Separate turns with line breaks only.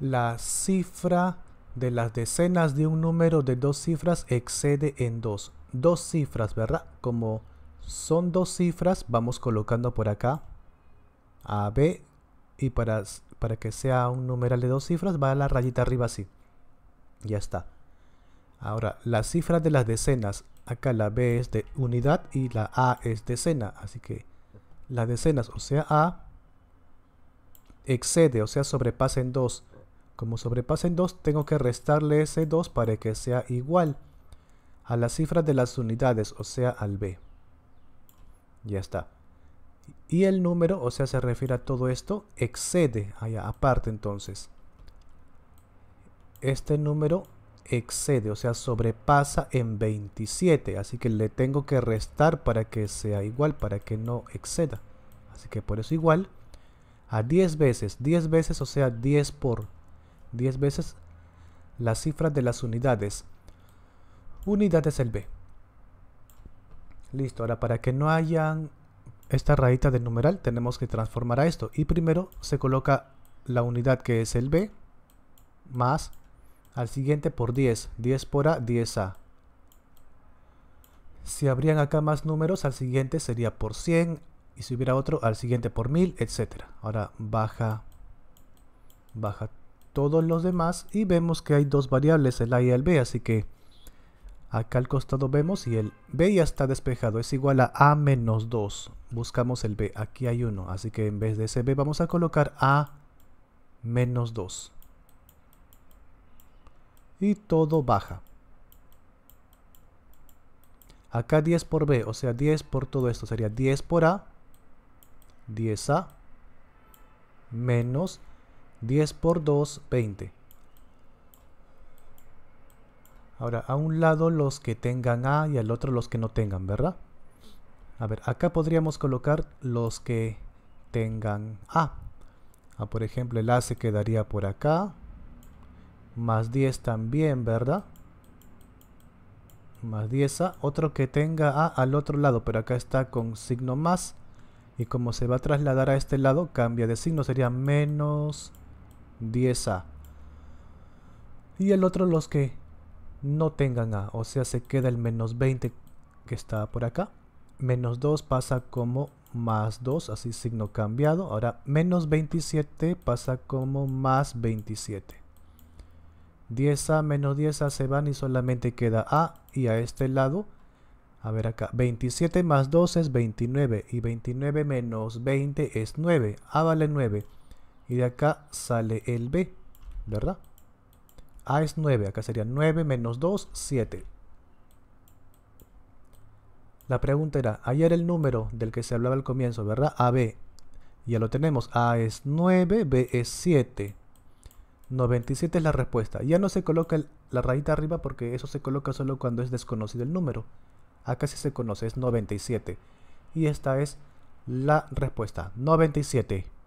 la cifra de las decenas de un número de dos cifras excede en dos. Dos cifras, ¿verdad? Como son dos cifras, vamos colocando por acá a B y para, para que sea un numeral de dos cifras va a la rayita arriba así. Ya está. Ahora, la cifra de las decenas. Acá la B es de unidad y la A es decena. Así que las decenas, o sea A, excede, o sea sobrepasa en dos como sobrepasa en 2, tengo que restarle ese 2 para que sea igual a la cifra de las unidades, o sea, al B. Ya está. Y el número, o sea, se refiere a todo esto, excede, allá aparte entonces. Este número excede, o sea, sobrepasa en 27, así que le tengo que restar para que sea igual, para que no exceda. Así que por eso igual a 10 veces, 10 veces, o sea, 10 por 10 veces la cifra de las unidades. Unidad es el B. Listo, ahora para que no hayan esta raíz del numeral tenemos que transformar a esto. Y primero se coloca la unidad que es el B más al siguiente por 10. 10 por A, 10A. Si habrían acá más números, al siguiente sería por 100. Y si hubiera otro, al siguiente por 1000, etc. Ahora baja, baja todos los demás y vemos que hay dos variables, el A y el B, así que acá al costado vemos y el B ya está despejado, es igual a A menos 2. Buscamos el B, aquí hay uno, así que en vez de ese B vamos a colocar A menos 2. Y todo baja. Acá 10 por B, o sea 10 por todo esto, sería 10 por A, 10A, menos 10 por 2, 20. Ahora, a un lado los que tengan A y al otro los que no tengan, ¿verdad? A ver, acá podríamos colocar los que tengan A. Ah, por ejemplo, el A se quedaría por acá. Más 10 también, ¿verdad? Más 10 A. Otro que tenga A al otro lado, pero acá está con signo más. Y como se va a trasladar a este lado, cambia de signo. Sería menos 10A. Y el otro los que no tengan A, o sea, se queda el menos 20 que está por acá. Menos 2 pasa como más 2, así signo cambiado. Ahora menos 27 pasa como más 27. 10A menos 10A se van y solamente queda A. Y a este lado, a ver acá, 27 más 2 es 29. Y 29 menos 20 es 9. A vale 9. Y de acá sale el B, ¿verdad? A es 9, acá sería 9 menos 2, 7. La pregunta era, era el número del que se hablaba al comienzo, ¿verdad? AB. Ya lo tenemos, A es 9, B es 7. 97 es la respuesta. Ya no se coloca la rayita arriba porque eso se coloca solo cuando es desconocido el número. Acá sí se conoce, es 97. Y esta es la respuesta, 97.